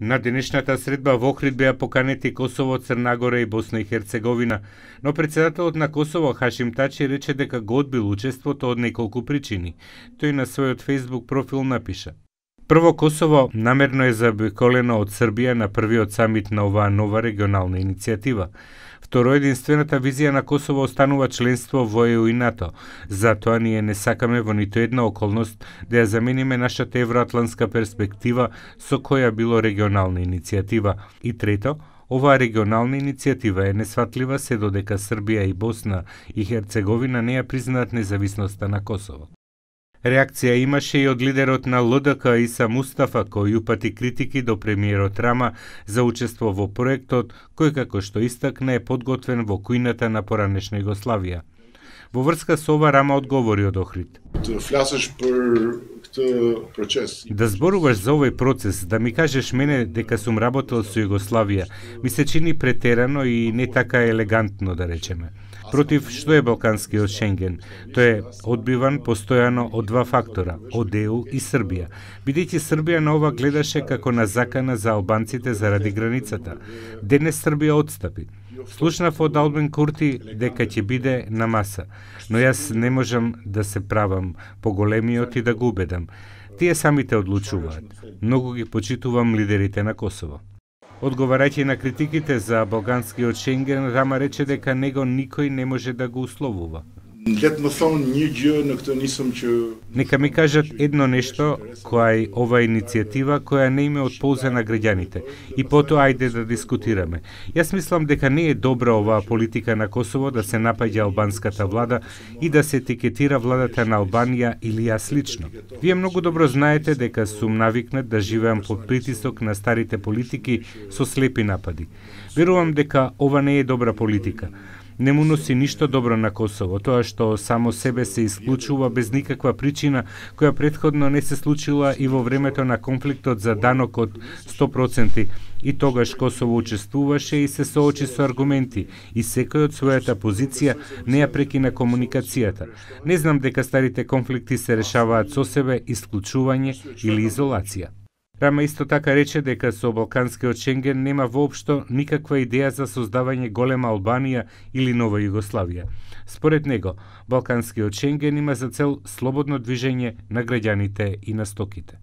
На денешната средба во Охрид беа поканети Косово, Црнагора и Босна и Херцеговина, но председателот на Косово Хашим Тачи рече дека го одбил учеството од неколку причини. Тој на својот Facebook профил напиша: Прво Косово намерно е заобиколено од Србија на првиот самит на оваа нова регионална иницијатива. Второ, единствената визија на Косово останува членство во ЕУ и НАТО. Затоа ние не сакаме во ниту една околност да ја замениме нашата евроатланска перспектива со која било регионална иницијатива. И трето, Оваа регионална иницијатива е несватлива се додека Србија и Босна и Херцеговина не ја признаат независноста на Косово. Реакција имаше и од лидерот на ЛДК Иса Мустафа, кој упати критики до премиерот Рама за учество во проектот, кој како што истакна е подготвен во кујната на поранешна Југославија. Во врска со ова Рама одговори од Охрид. Да зборуваш за овој процес, да ми кажеш мене дека сум работел со Југославија, ми се чини претерано и не така елегантно, да речеме против што е Балканскиот Шенген. Тој е одбиван постојано од два фактора, од ЕУ и Србија, бидејќи Србија на ова гледаше како на закана за албанците заради границата. Денес Србија одстапи. Слушнав од Албен Курти дека ќе биде на маса, но јас не можам да се правам поголемиот и да го убедам. Тие самите одлучуваат. Многу ги почитувам лидерите на Косово. Одговарајќи на критиките за Болганскиот Шенген, Рама рече дека него никој не може да го условува. Нека ми кажат едно нешто која е ова иницијатива која не име од полза на граѓаните и потоа ајде да дискутираме. Јас мислам дека не е добра оваа политика на Косово да се напаѓа албанската влада и да се етикетира владата на Албанија или јас лично. Вие многу добро знаете дека сум навикнат да живеам под притисок на старите политики со слепи напади. Верувам дека ова не е добра политика не му носи ништо добро на Косово, тоа што само себе се исклучува без никаква причина која предходно не се случила и во времето на конфликтот за данок од 100%. И тогаш Косово учествуваше и се соочи со аргументи, и секој од својата позиција не ја прекина комуникацијата. Не знам дека старите конфликти се решаваат со себе исклучување или изолација. Рама исто така рече дека со Балканскиот Шенген нема воопшто никаква идеја за создавање голема Албанија или нова Југославија. Според него, Балканскиот Шенген има за цел слободно движење на граѓаните и на стоките.